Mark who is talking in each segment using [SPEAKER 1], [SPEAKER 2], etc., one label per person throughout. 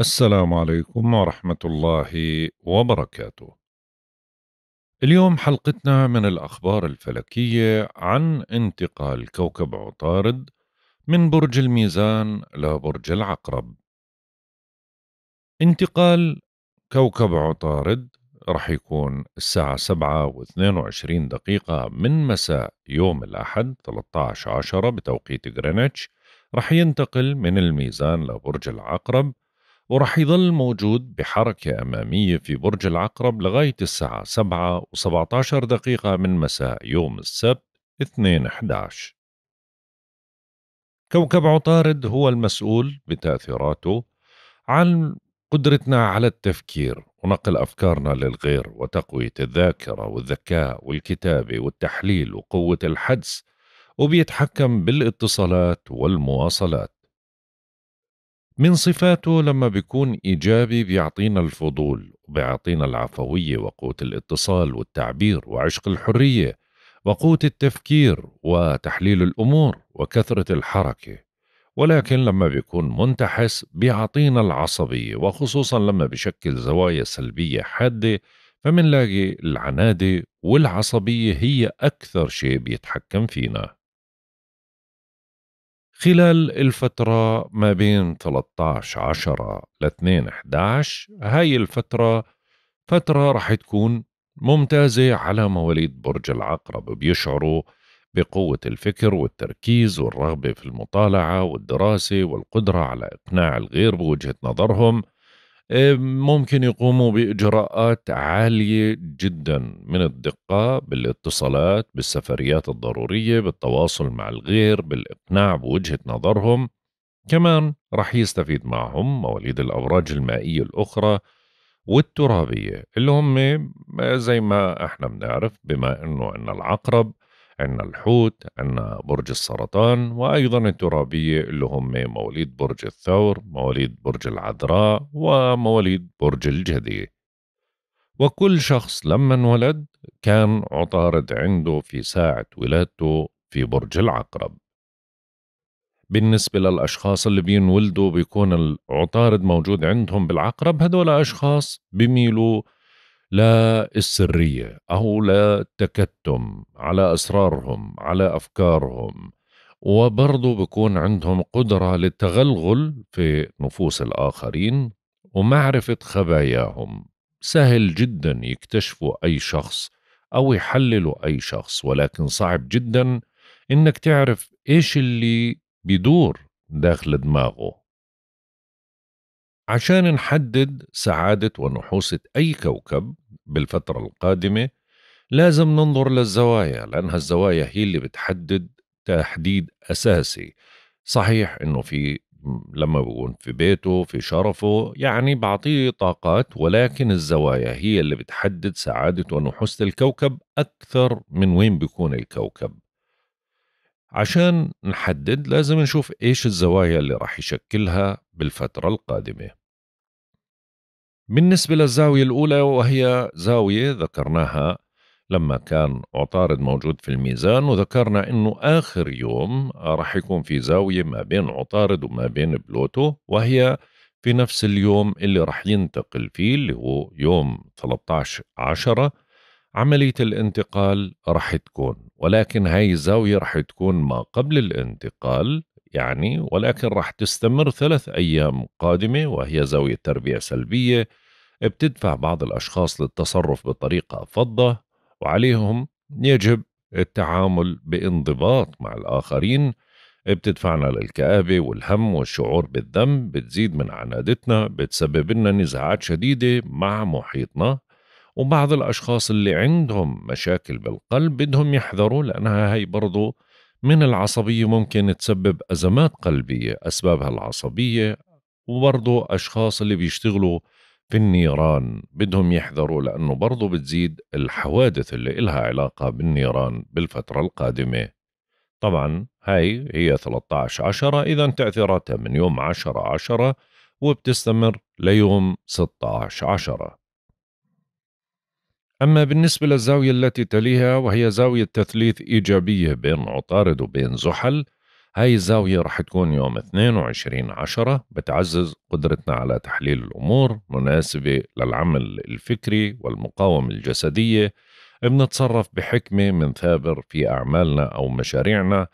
[SPEAKER 1] السلام عليكم ورحمة الله وبركاته. اليوم حلقتنا من الأخبار الفلكية عن انتقال كوكب عطارد من برج الميزان لبرج العقرب. انتقال كوكب عطارد رح يكون الساعة 7 و 22 دقيقة من مساء يوم الأحد 13 عشرة بتوقيت غرينتش رح ينتقل من الميزان لبرج العقرب ورح يظل موجود بحركة أمامية في برج العقرب لغاية الساعة 7 و17 دقيقة من مساء يوم السبت 2 11 كوكب عطارد هو المسؤول بتأثيراته عن قدرتنا على التفكير ونقل أفكارنا للغير وتقوية الذاكرة والذكاء والكتابة والتحليل وقوة الحدس وبيتحكم بالاتصالات والمواصلات من صفاته لما بيكون إيجابي بيعطينا الفضول وبيعطينا العفوية وقوة الاتصال والتعبير وعشق الحرية وقوة التفكير وتحليل الأمور وكثرة الحركة ولكن لما بيكون منتحس بيعطينا العصبية وخصوصا لما بيشكل زوايا سلبية حادة فمنلاقي العنادة والعصبية هي أكثر شيء بيتحكم فينا خلال الفترة ما بين 13 10 ل 2 11 هاي الفترة فترة رح تكون ممتازة على مواليد برج العقرب بيشعروا بقوة الفكر والتركيز والرغبة في المطالعة والدراسة والقدرة على إقناع الغير بوجهة نظرهم ممكن يقوموا باجراءات عاليه جدا من الدقه بالاتصالات بالسفريات الضروريه بالتواصل مع الغير بالاقناع بوجهه نظرهم كمان رح يستفيد معهم مواليد الابراج المائيه الاخرى والترابيه اللي هم زي ما احنا بنعرف بما انه ان العقرب عندنا الحوت عندنا برج السرطان وأيضا الترابية اللي هم مواليد برج الثور مواليد برج العذراء ومواليد برج الجدي وكل شخص لما انولد كان عطارد عنده في ساعة ولادته في برج العقرب بالنسبة للأشخاص اللي بينولدوا بيكون العطارد موجود عندهم بالعقرب هدول أشخاص بيميلوا لا السرية أو لا التكتم على أسرارهم على أفكارهم وبرضه بكون عندهم قدرة للتغلغل في نفوس الآخرين ومعرفة خباياهم سهل جدا يكتشفوا أي شخص أو يحللوا أي شخص ولكن صعب جدا إنك تعرف إيش اللي بيدور داخل دماغه عشان نحدد سعادة ونحوسة أي كوكب بالفترة القادمة لازم ننظر للزوايا لأنها الزوايا هي اللي بتحدد تحديد أساسي صحيح أنه في لما بكون في بيته في شرفه يعني بعطيه طاقات ولكن الزوايا هي اللي بتحدد سعادته ونحس الكوكب أكثر من وين بيكون الكوكب عشان نحدد لازم نشوف إيش الزوايا اللي راح يشكلها بالفترة القادمة بالنسبة للزاوية الأولى وهي زاوية ذكرناها لما كان عطارد موجود في الميزان وذكرنا انه اخر يوم راح يكون في زاويه ما بين عطارد وما بين بلوتو وهي في نفس اليوم اللي راح ينتقل فيه اللي هو يوم 13 10 عملية الانتقال راح تكون ولكن هاي الزاوية راح تكون ما قبل الانتقال يعني ولكن راح تستمر ثلاث أيام قادمة وهي زاوية تربيع سلبية بتدفع بعض الأشخاص للتصرف بطريقة فضة وعليهم يجب التعامل بانضباط مع الآخرين بتدفعنا للكآبة والهم والشعور بالذنب بتزيد من عنادتنا بتسبب لنا نزاعات شديدة مع محيطنا وبعض الأشخاص اللي عندهم مشاكل بالقلب بدهم يحذروا لأنها هي برضو من العصبية ممكن تسبب أزمات قلبية أسبابها العصبية وبرضه أشخاص اللي بيشتغلوا في النيران بدهم يحذروا لأنه برضه بتزيد الحوادث اللي إلها علاقة بالنيران بالفترة القادمة طبعا هاي هي 13 عشرة إذا تأثيراتها من يوم 10 عشرة وبتستمر ليوم 16 عشرة أما بالنسبة للزاوية التي تليها وهي زاوية تثليث إيجابية بين عطارد وبين زحل هاي الزاوية رح تكون يوم 22 عشرة بتعزز قدرتنا على تحليل الأمور مناسبة للعمل الفكري والمقاومة الجسدية بنتصرف بحكمة من ثابر في أعمالنا أو مشاريعنا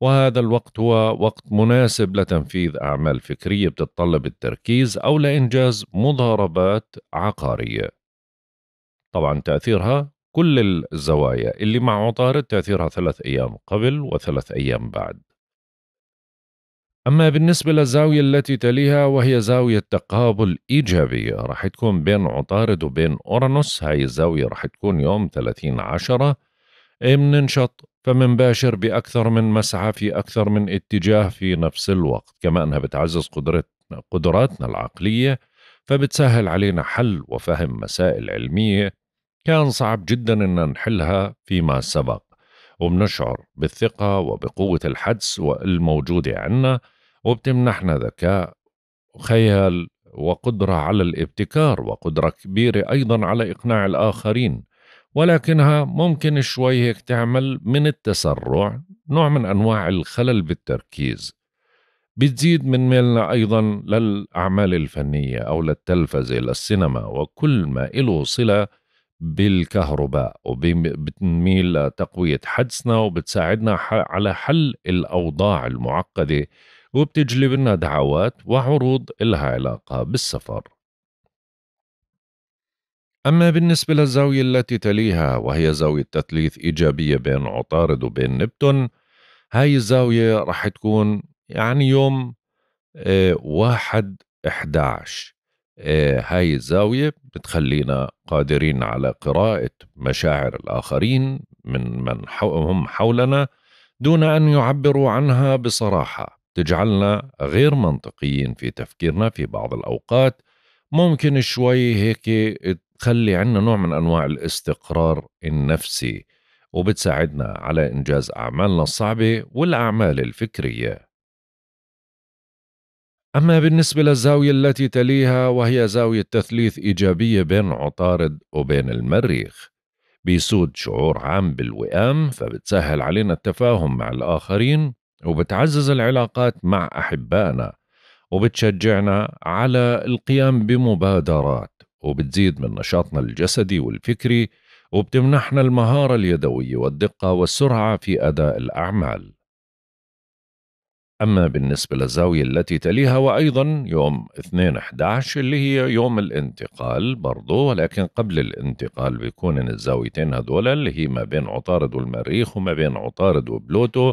[SPEAKER 1] وهذا الوقت هو وقت مناسب لتنفيذ أعمال فكرية بتتطلب التركيز أو لإنجاز مضاربات عقارية طبعا تأثيرها كل الزوايا اللي مع عطارد تأثيرها ثلاث أيام قبل وثلاث أيام بعد أما بالنسبة للزاوية التي تليها وهي زاوية تقابل إيجابية راح تكون بين عطارد وبين أورانوس هاي الزاوية راح تكون يوم 30 عشرة بننشط إيه فمنباشر بأكثر من مسعى في أكثر من اتجاه في نفس الوقت كما أنها بتعزز قدرتنا, قدراتنا العقلية فبتسهل علينا حل وفهم مسائل علمية كان صعب جدا أن نحلها فيما سبق وبنشعر بالثقة وبقوة الحدس الموجودة عنا وبتمنحنا ذكاء وخيال وقدرة على الابتكار وقدرة كبيرة أيضا على إقناع الآخرين ولكنها ممكن شوي هيك تعمل من التسرع نوع من أنواع الخلل بالتركيز بتزيد من ميلنا أيضا للأعمال الفنية أو للتلفزة للسينما وكل ما إله صلة بالكهرباء وبتنميل لتقوية حدسنا وبتساعدنا على حل الأوضاع المعقدة وبتجلب لنا دعوات وعروض إلها علاقة بالسفر أما بالنسبة للزاوية التي تليها وهي زاوية تثليث إيجابية بين عطارد وبين نبتون هاي الزاوية رح تكون يعني يوم آه، واحد 11 آه، هاي الزاوية بتخلينا قادرين على قراءة مشاعر الآخرين من من هم حولنا دون أن يعبروا عنها بصراحة تجعلنا غير منطقيين في تفكيرنا في بعض الأوقات ممكن شوي هيك تخلي عنا نوع من أنواع الاستقرار النفسي وبتساعدنا على إنجاز أعمالنا الصعبة والأعمال الفكرية أما بالنسبة للزاوية التي تليها وهي زاوية تثليث إيجابية بين عطارد وبين المريخ بيسود شعور عام بالوئام فبتسهل علينا التفاهم مع الآخرين وبتعزز العلاقات مع أحبائنا وبتشجعنا على القيام بمبادرات وبتزيد من نشاطنا الجسدي والفكري وبتمنحنا المهارة اليدوية والدقة والسرعة في أداء الأعمال أما بالنسبة للزاوية التي تليها وأيضا يوم 2/11 اللي هي يوم الانتقال برضو ولكن قبل الانتقال بيكون الزاويتين هذول اللي هي ما بين عطارد والمريخ وما بين عطارد وبلوتو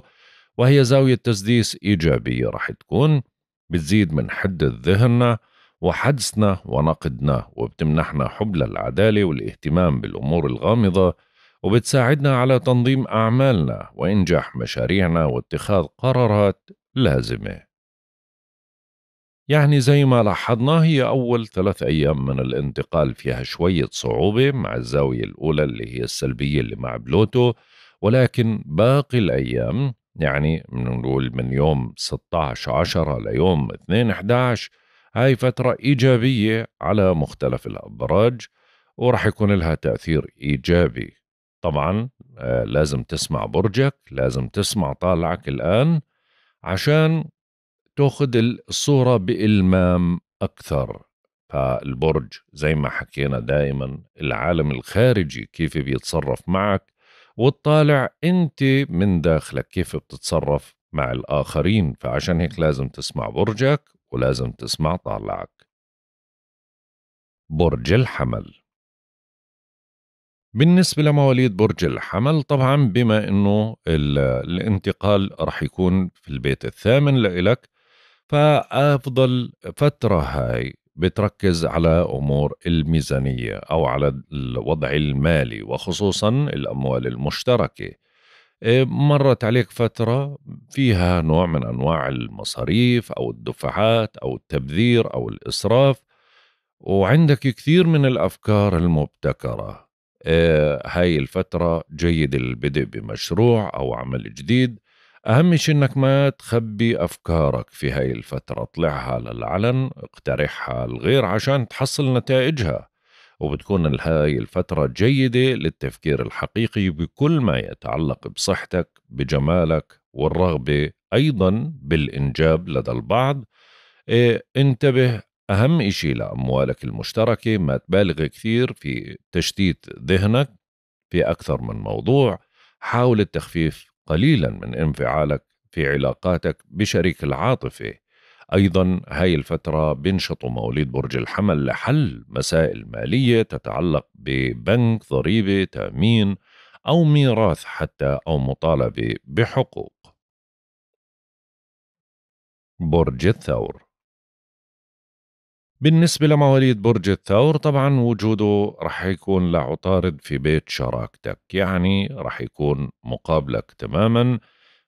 [SPEAKER 1] وهي زاوية تسديس إيجابية رح تكون بتزيد من حدة ذهننا وحدسنا ونقدنا وبتمنحنا حب للعدالة والاهتمام بالأمور الغامضة وبتساعدنا على تنظيم أعمالنا وإنجاح مشاريعنا واتخاذ قرارات لازمة يعني زي ما لاحظنا هي أول ثلاث أيام من الانتقال فيها شوية صعوبة مع الزاوية الأولى اللي هي السلبية اللي مع بلوتو ولكن باقي الأيام يعني نقول من يوم 16 10 ليوم 2 11 هاي فترة إيجابية على مختلف الأبراج ورح يكون لها تأثير إيجابي طبعا آه، لازم تسمع برجك لازم تسمع طالعك الآن عشان تاخذ الصورة بإلمام أكثر فالبرج زي ما حكينا دائما العالم الخارجي كيف بيتصرف معك والطالع أنت من داخلك كيف
[SPEAKER 2] بتتصرف مع الآخرين فعشان هيك لازم تسمع برجك ولازم تسمع طالعك برج الحمل بالنسبة لمواليد برج الحمل طبعا بما انه الانتقال
[SPEAKER 1] رح يكون في البيت الثامن لإلك فأفضل فترة هاي بتركز على أمور الميزانية أو على الوضع المالي وخصوصا الأموال المشتركة إيه، مرت عليك فترة فيها نوع من أنواع المصاريف أو الدفعات أو التبذير أو الإسراف وعندك كثير من الأفكار المبتكرة آه، هاي الفترة جيد البدء بمشروع أو عمل جديد أهم شيء إنك ما تخبي أفكارك في هاي الفترة اطلعها للعلن اقترحها الغير عشان تحصل نتائجها وبتكون هاي الفترة جيدة للتفكير الحقيقي بكل ما يتعلق بصحتك بجمالك والرغبة أيضا بالإنجاب لدى البعض إيه، انتبه أهم إشي لأموالك المشتركة ما تبالغ كثير في تشتيت ذهنك في أكثر من موضوع حاول التخفيف قليلا من انفعالك في علاقاتك بشريك العاطفة أيضا هاي الفترة بنشطوا مواليد برج الحمل لحل مسائل مالية تتعلق ببنك
[SPEAKER 2] ضريبة تأمين أو ميراث حتى أو مطالبة بحقوق برج الثور بالنسبة لمواليد برج الثور طبعا وجوده رح يكون لعطارد
[SPEAKER 1] في بيت شراكتك يعني رح يكون مقابلك تماما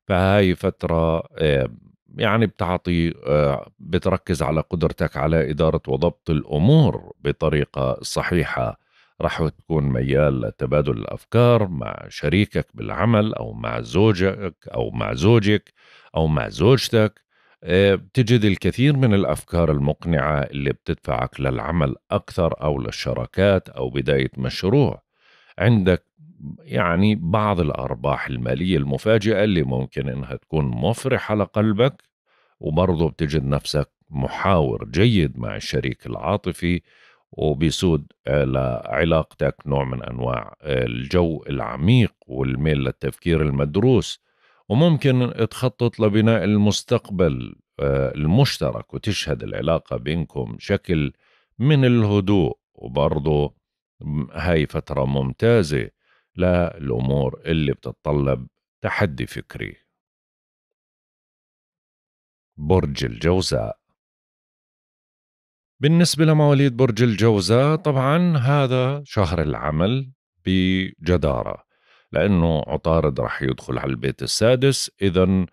[SPEAKER 1] فهاي فترة آه، يعني بتعطي آه، بتركز على قدرتك على إدارة وضبط الأمور بطريقة صحيحة رح تكون ميال لتبادل الأفكار مع شريكك بالعمل أو مع زوجك أو مع زوجك أو مع زوجتك بتجد آه، الكثير من الافكار المقنعه اللي بتدفعك للعمل اكثر او للشراكات او بدايه مشروع عندك يعني بعض الارباح الماليه المفاجئه اللي ممكن انها تكون مفرحه لقلبك وبرضه بتجد نفسك محاور جيد مع الشريك العاطفي وبيسود لعلاقتك نوع من انواع آه، الجو العميق والميل للتفكير المدروس وممكن تخطط لبناء المستقبل آه، المشترك وتشهد العلاقة بينكم شكل من الهدوء وبرضو هاي فترة
[SPEAKER 2] ممتازة للأمور اللي بتتطلب تحدي فكري برج الجوزاء بالنسبة لمواليد برج الجوزاء طبعا هذا شهر العمل
[SPEAKER 1] بجدارة لأنه عطارد رح يدخل على البيت السادس إذا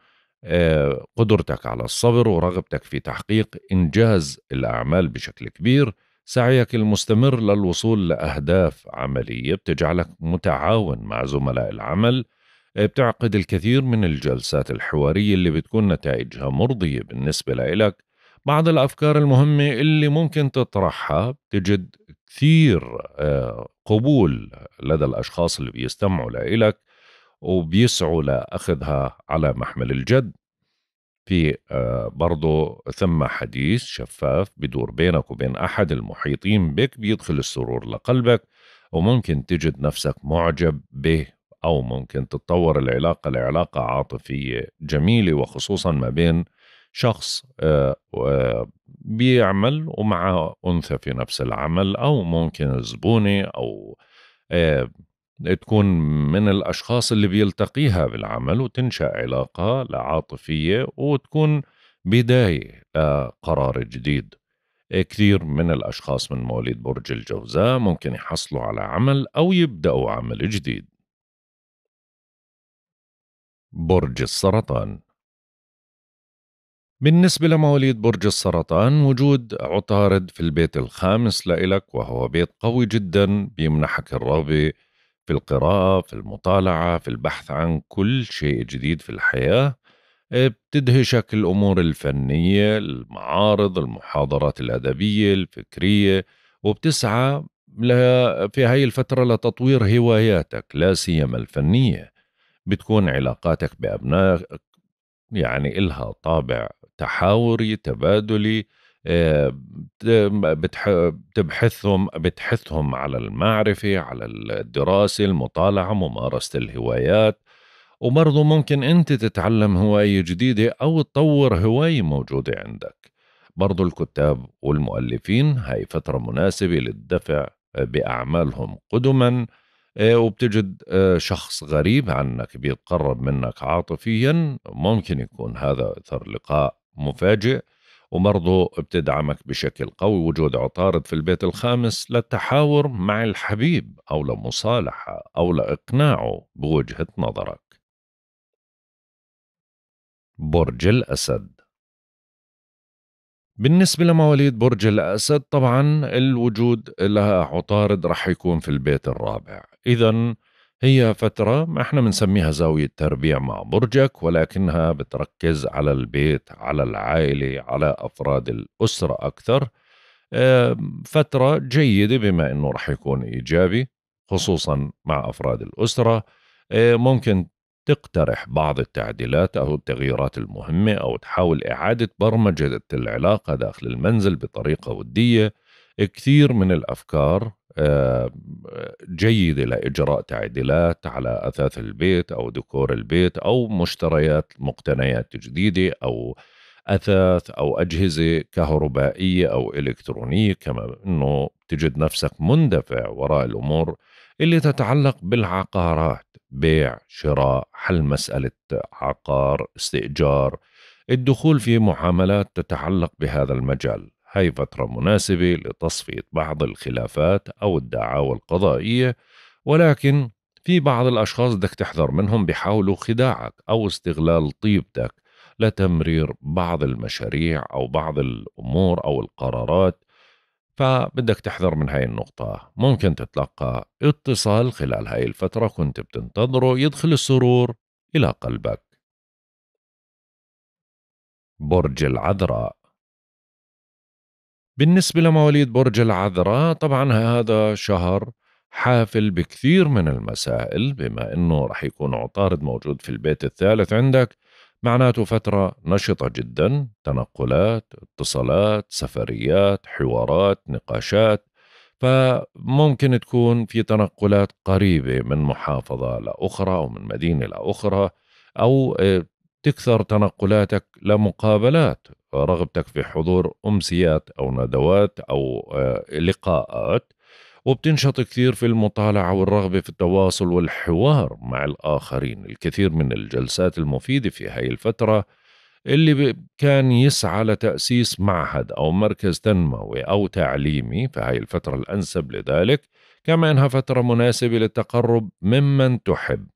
[SPEAKER 1] آه، قدرتك على الصبر ورغبتك في تحقيق إنجاز الأعمال بشكل كبير سعيك المستمر للوصول لأهداف عملية بتجعلك متعاون مع زملاء العمل آه، بتعقد الكثير من الجلسات الحوارية اللي بتكون نتائجها مرضية بالنسبة لإلك بعض الأفكار المهمة اللي ممكن تطرحها بتجد كثير آه، قبول لدى الأشخاص اللي بيستمعوا لإلك وبيسعوا لأخذها على محمل الجد في آه، برضه ثم حديث شفاف بدور بينك وبين أحد المحيطين بك بيدخل السرور لقلبك وممكن تجد نفسك معجب به أو ممكن تتطور العلاقة لعلاقة عاطفية جميلة وخصوصا ما بين شخص آه، آه، بيعمل ومعه أنثى في نفس العمل أو ممكن زبونة أو آه، تكون من الأشخاص اللي بيلتقيها بالعمل وتنشأ علاقة عاطفية وتكون بداية لقرار جديد كثير من الأشخاص من مواليد برج الجوزاء ممكن يحصلوا على عمل أو يبدأوا
[SPEAKER 2] عمل جديد برج السرطان بالنسبة لمواليد برج السرطان وجود
[SPEAKER 1] عطارد في البيت الخامس لإلك وهو بيت قوي جدا بيمنحك الرغبة في القراءة في المطالعة في البحث عن كل شيء جديد في الحياة آه، بتدهشك الأمور الفنية المعارض المحاضرات الأدبية الفكرية وبتسعى في هاي الفترة لتطوير هواياتك لا سيما الفنية بتكون علاقاتك بأبنائك يعني إلها طابع تحاوري تبادلي آه، بتبحثهم بتحثهم على المعرفة على الدراسة المطالعة ممارسة الهوايات وبرضه ممكن أنت تتعلم هواية جديدة أو تطور هواية موجودة عندك برضو الكتاب والمؤلفين هاي فترة مناسبة للدفع بأعمالهم قدما آه، وبتجد آه، شخص غريب عنك بيتقرب منك عاطفيا ممكن يكون هذا اثر لقاء مفاجئ وبرضه بتدعمك بشكل قوي وجود عطارد في البيت الخامس للتحاور مع الحبيب أو لمصالحة
[SPEAKER 2] أو لإقناعه بوجهة نظرك برج الأسد بالنسبة لمواليد برج
[SPEAKER 1] الأسد طبعا الوجود لها عطارد رح يكون في البيت الرابع إذا هي فترة احنا بنسميها زاوية تربيع مع برجك ولكنها بتركز على البيت على العائلة على أفراد الأسرة أكثر فترة جيدة بما أنه رح يكون إيجابي خصوصا مع أفراد الأسرة آه، ممكن تقترح بعض التعديلات أو التغييرات المهمة أو تحاول إعادة برمجة العلاقة داخل المنزل بطريقة ودية كثير من الأفكار جيدة لإجراء تعديلات على أثاث البيت أو ديكور البيت أو مشتريات مقتنيات جديدة أو أثاث أو أجهزة كهربائية أو إلكترونية كما أنه تجد نفسك مندفع وراء الأمور اللي تتعلق بالعقارات بيع شراء حل مسألة عقار استئجار الدخول في معاملات تتعلق بهذا المجال هي فترة مناسبة لتصفية بعض الخلافات أو الدعاوى القضائية ولكن في بعض الأشخاص بدك تحذر منهم بحاولوا خداعك أو استغلال طيبتك لتمرير بعض المشاريع أو بعض الأمور أو القرارات فبدك تحذر من هاي النقطة ممكن تتلقى اتصال
[SPEAKER 2] خلال هاي الفترة كنت بتنتظره يدخل السرور إلى قلبك برج العذراء بالنسبة لمواليد برج العذراء طبعا هذا شهر حافل بكثير
[SPEAKER 1] من المسائل بما انه رح يكون عطارد موجود في البيت الثالث عندك معناته فترة نشطة جدا تنقلات اتصالات سفريات حوارات نقاشات فممكن تكون في تنقلات قريبة من محافظة لأخرى أو من مدينة لأخرى أو آه، تكثر تنقلاتك لمقابلات رغبتك في حضور أمسيات أو ندوات أو آه، لقاءات وبتنشط كثير في المطالعة والرغبة في التواصل والحوار مع الآخرين الكثير من الجلسات المفيدة في هاي الفترة اللي كان يسعى لتأسيس معهد أو مركز تنموي أو تعليمي في هاي الفترة الأنسب لذلك كما أنها فترة مناسبة للتقرب ممن تحب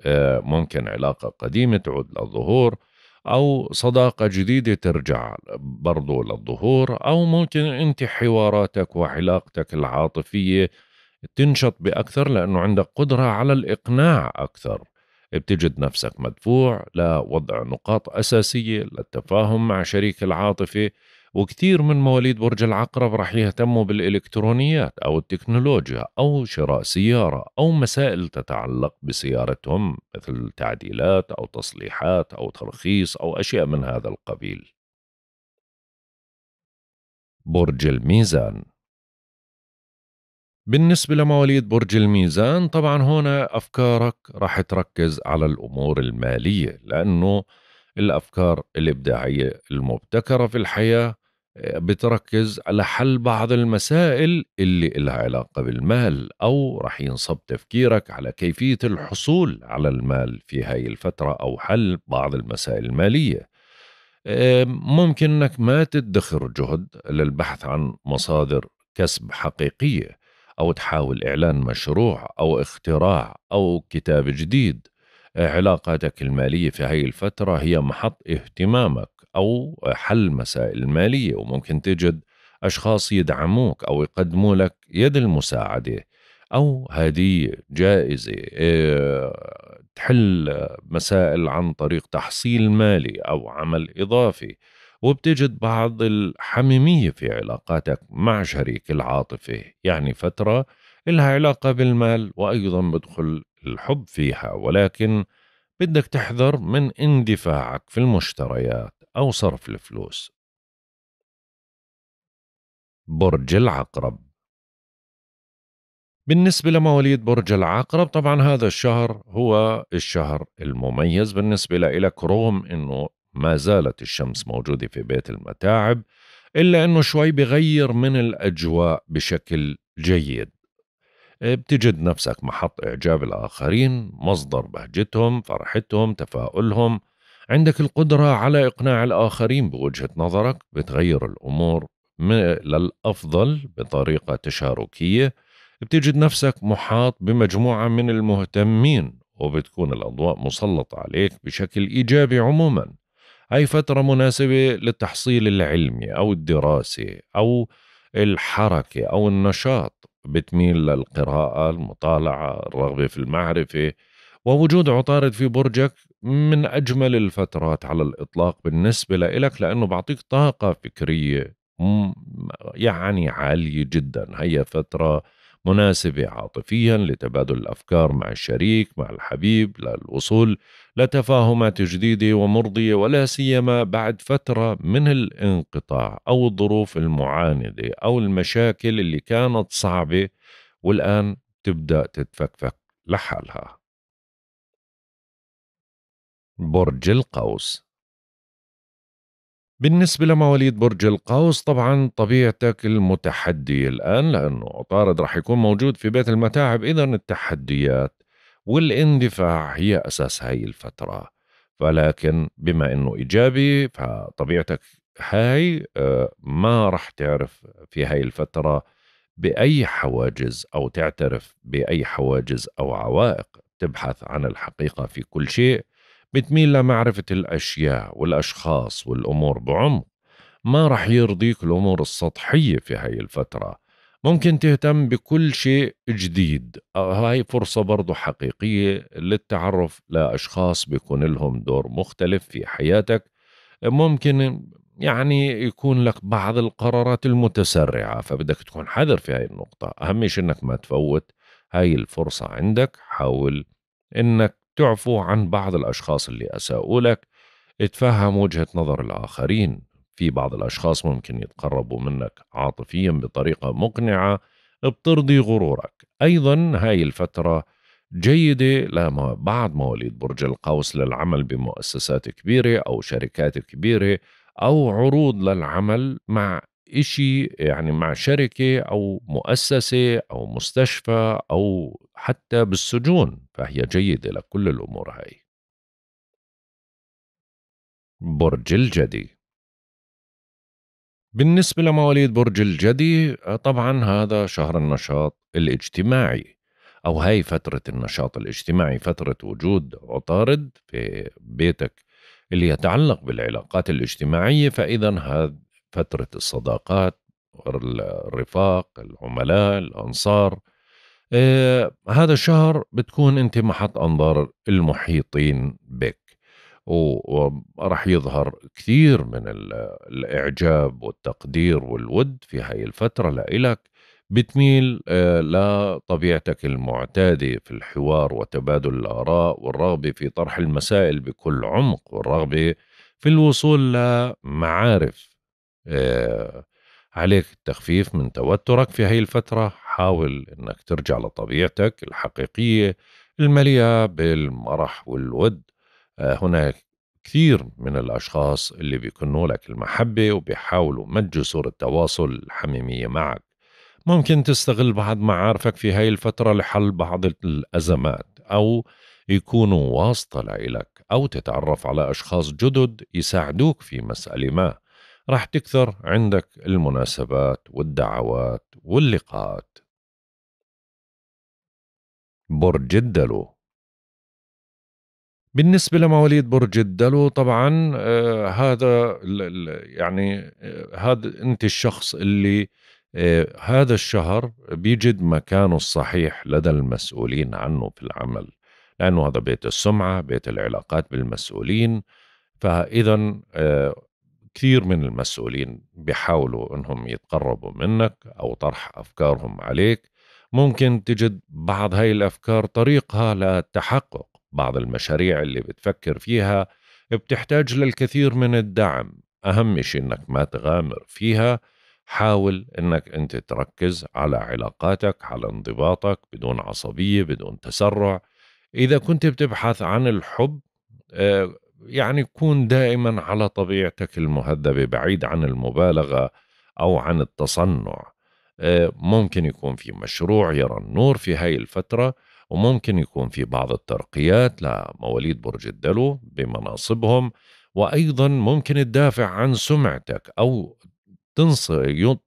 [SPEAKER 1] آه، ممكن علاقة قديمة تعود للظهور أو صداقة جديدة ترجع برضو للظهور أو ممكن أنت حواراتك وعلاقتك العاطفية تنشط بأكثر لأنه عندك قدرة على الإقناع أكثر بتجد نفسك مدفوع لوضع نقاط أساسية للتفاهم مع شريك العاطفة وكثير من مواليد برج العقرب راح يهتموا بالإلكترونيات أو التكنولوجيا أو شراء سيارة أو مسائل تتعلق بسيارتهم مثل تعديلات أو تصليحات أو
[SPEAKER 2] ترخيص أو أشياء من هذا القبيل برج الميزان بالنسبة لمواليد برج الميزان
[SPEAKER 1] طبعا هنا أفكارك راح تركز على الأمور المالية لأنه الأفكار الإبداعية المبتكرة في الحياة بتركز على حل بعض المسائل اللي لها علاقة بالمال أو رح ينصب تفكيرك على كيفية الحصول على المال في هاي الفترة أو حل بعض المسائل المالية ممكن أنك ما تدخر جهد للبحث عن مصادر كسب حقيقية أو تحاول إعلان مشروع أو اختراع أو كتاب جديد علاقاتك المالية في هاي الفترة هي محط اهتمامك أو حل مسائل مالية وممكن تجد أشخاص يدعموك أو يقدموا لك يد المساعدة أو هدية جائزة آه، تحل مسائل عن طريق تحصيل مالي أو عمل إضافي وبتجد بعض الحميمية في علاقاتك مع شريك العاطفة يعني فترة إلها علاقة بالمال وأيضا بدخل الحب فيها ولكن بدك تحذر من اندفاعك
[SPEAKER 2] في المشتريات أو صرف الفلوس برج العقرب بالنسبة لمواليد برج
[SPEAKER 1] العقرب طبعا هذا الشهر هو الشهر المميز بالنسبة لك رغم أنه ما زالت الشمس موجودة في بيت المتاعب إلا أنه شوي بغير من الأجواء بشكل جيد آه، بتجد نفسك محط إعجاب الآخرين مصدر بهجتهم فرحتهم تفاؤلهم عندك القدرة على إقناع الآخرين بوجهة نظرك بتغير الأمور للأفضل بطريقة تشاركية بتجد نفسك محاط بمجموعة من المهتمين وبتكون الأضواء مسلطة عليك بشكل إيجابي عموما أي فترة مناسبة للتحصيل العلمي أو الدراسة أو الحركة أو النشاط بتميل للقراءة المطالعة الرغبة في المعرفة ووجود عطارد في برجك من أجمل الفترات على الإطلاق بالنسبة لك لأنه بعطيك طاقة فكرية يعني عالية جدا هي فترة مناسبة عاطفيا لتبادل الأفكار مع الشريك مع الحبيب للوصول لتفاهمات جديدة ومرضية ولا سيما بعد فترة من الانقطاع أو الظروف المعاندة أو المشاكل اللي كانت صعبة والآن تبدأ تتفكفك
[SPEAKER 2] لحالها برج القوس بالنسبة لمواليد برج القوس طبعا طبيعتك
[SPEAKER 1] المتحدي الآن لأنه عطارد رح يكون موجود في بيت المتاعب إذا التحديات والاندفاع هي أساس هاي الفترة ولكن بما أنه إيجابي فطبيعتك هاي آه، ما رح تعرف في هاي الفترة بأي حواجز أو تعترف بأي حواجز أو عوائق تبحث عن الحقيقة في كل شيء بتميل لمعرفة الأشياء والأشخاص والأمور بعمق ما رح يرضيك الأمور السطحية في هاي الفترة ممكن تهتم بكل شيء جديد آه، هاي فرصة برضو حقيقية للتعرف لأشخاص بيكون لهم دور مختلف في حياتك ممكن يعني يكون لك بعض القرارات المتسرعة فبدك تكون حذر في هاي النقطة أهم شيء أنك ما تفوت هاي الفرصة عندك حاول أنك تعفو عن بعض الأشخاص اللي أساءوا لك اتفهم وجهة نظر الآخرين في بعض الأشخاص ممكن يتقربوا منك عاطفيا بطريقة مقنعة بترضي غرورك أيضا هاي الفترة جيدة لما بعض مواليد برج القوس للعمل بمؤسسات كبيرة أو شركات كبيرة أو عروض للعمل مع إشي يعني مع شركة أو مؤسسة أو مستشفى أو حتى
[SPEAKER 2] بالسجون فهي جيدة لكل الأمور هاي برج الجدي بالنسبة لمواليد برج
[SPEAKER 1] الجدي آه، طبعا هذا شهر النشاط الاجتماعي أو هاي فترة النشاط الاجتماعي فترة وجود عطارد في بيتك اللي يتعلق بالعلاقات الاجتماعية فإذا هذا فترة الصداقات الرفاق العملاء الأنصار آه هذا الشهر بتكون أنت محط أنظار المحيطين بك وراح يظهر كثير من الإعجاب والتقدير والود في هاي الفترة لإلك بتميل آه، لطبيعتك المعتادة في الحوار وتبادل الآراء والرغبة في طرح المسائل بكل عمق والرغبة في الوصول لمعارف آه، عليك التخفيف من توترك في هاي الفترة حاول أنك ترجع لطبيعتك الحقيقية المليئة بالمرح والود آه، هناك كثير من الأشخاص اللي بيكنوا لك المحبة وبيحاولوا مد جسور التواصل الحميمية معك ممكن تستغل بعض معارفك في هاي الفترة لحل بعض الأزمات أو يكونوا واسطة لإلك أو تتعرف على أشخاص جدد يساعدوك في مسألة ما راح تكثر عندك المناسبات
[SPEAKER 2] والدعوات واللقاءات برج الدلو بالنسبة لمواليد برج الدلو طبعا
[SPEAKER 1] آه هذا يعني آه هذا انت الشخص اللي آه هذا الشهر بيجد مكانه الصحيح لدى المسؤولين عنه في العمل لأنه هذا بيت السمعة بيت العلاقات بالمسؤولين فإذا آه كثير من المسؤولين بيحاولوا انهم يتقربوا منك او طرح افكارهم عليك ممكن تجد بعض هاي الافكار طريقها للتحقق بعض المشاريع اللي بتفكر فيها بتحتاج للكثير من الدعم اهم شيء انك ما تغامر فيها حاول انك انت تركز على علاقاتك على انضباطك بدون عصبيه بدون تسرع اذا كنت بتبحث عن الحب آه، يعني كون دائما على طبيعتك المهذبه بعيد عن المبالغه او عن التصنع آه، ممكن يكون في مشروع يرى النور في هاي الفتره وممكن يكون في بعض الترقيات لمواليد برج الدلو بمناصبهم وايضا ممكن تدافع عن سمعتك او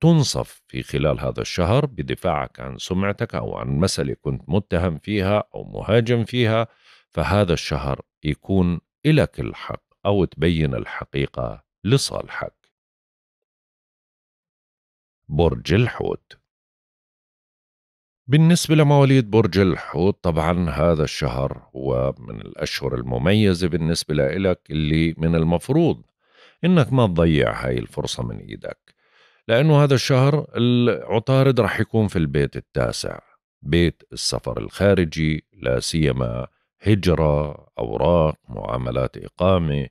[SPEAKER 1] تنصف في خلال هذا الشهر بدفاعك عن سمعتك او عن مساله كنت متهم فيها او مهاجم فيها فهذا الشهر يكون إلك الحق أو
[SPEAKER 2] تبين الحقيقة لصالحك برج الحوت بالنسبة لمواليد برج الحوت
[SPEAKER 1] طبعا هذا الشهر هو من الأشهر المميزة بالنسبة لإلك اللي من المفروض إنك ما تضيع هاي الفرصة من إيدك لأنه هذا الشهر العطارد رح يكون في البيت التاسع بيت السفر الخارجي لا سيما هجرة أوراق ورقات إقامة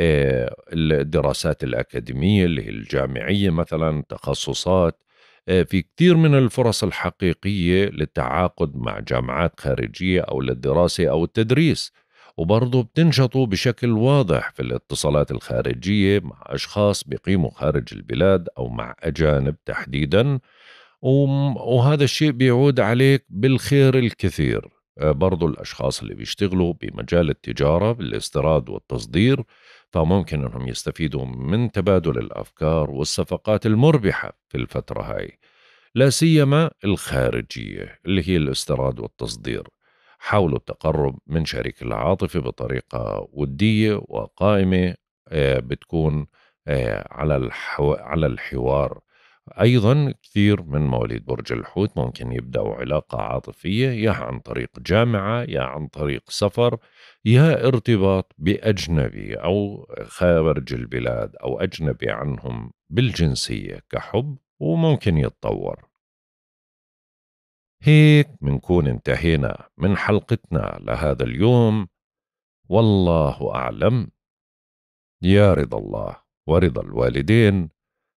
[SPEAKER 1] آه، الدراسات الأكاديمية اللي هي الجامعية مثلا تخصصات آه، في كثير من الفرص الحقيقية للتعاقد مع جامعات خارجية أو للدراسة أو التدريس وبرضه بتنشطوا بشكل واضح في الاتصالات الخارجية مع أشخاص بيقيموا خارج البلاد أو مع أجانب تحديدا وهذا الشيء بيعود عليك بالخير الكثير آه، برضو الأشخاص اللي بيشتغلوا بمجال التجارة بالاستيراد والتصدير فممكن أنهم يستفيدوا من تبادل الأفكار والصفقات المربحة في الفترة هاي لا سيما الخارجية اللي هي الاستيراد والتصدير حاولوا التقرب من شريك العاطفة بطريقة ودية وقائمة آه، بتكون آه، على على الحوار أيضا كثير من مواليد برج الحوت ممكن يبدأوا علاقة عاطفية يا عن طريق جامعة يا عن طريق سفر يا ارتباط بأجنبي أو خارج البلاد أو أجنبي عنهم بالجنسية كحب وممكن
[SPEAKER 2] يتطور هيك منكون انتهينا من حلقتنا لهذا اليوم والله أعلم
[SPEAKER 1] يا رضا الله ورضا الوالدين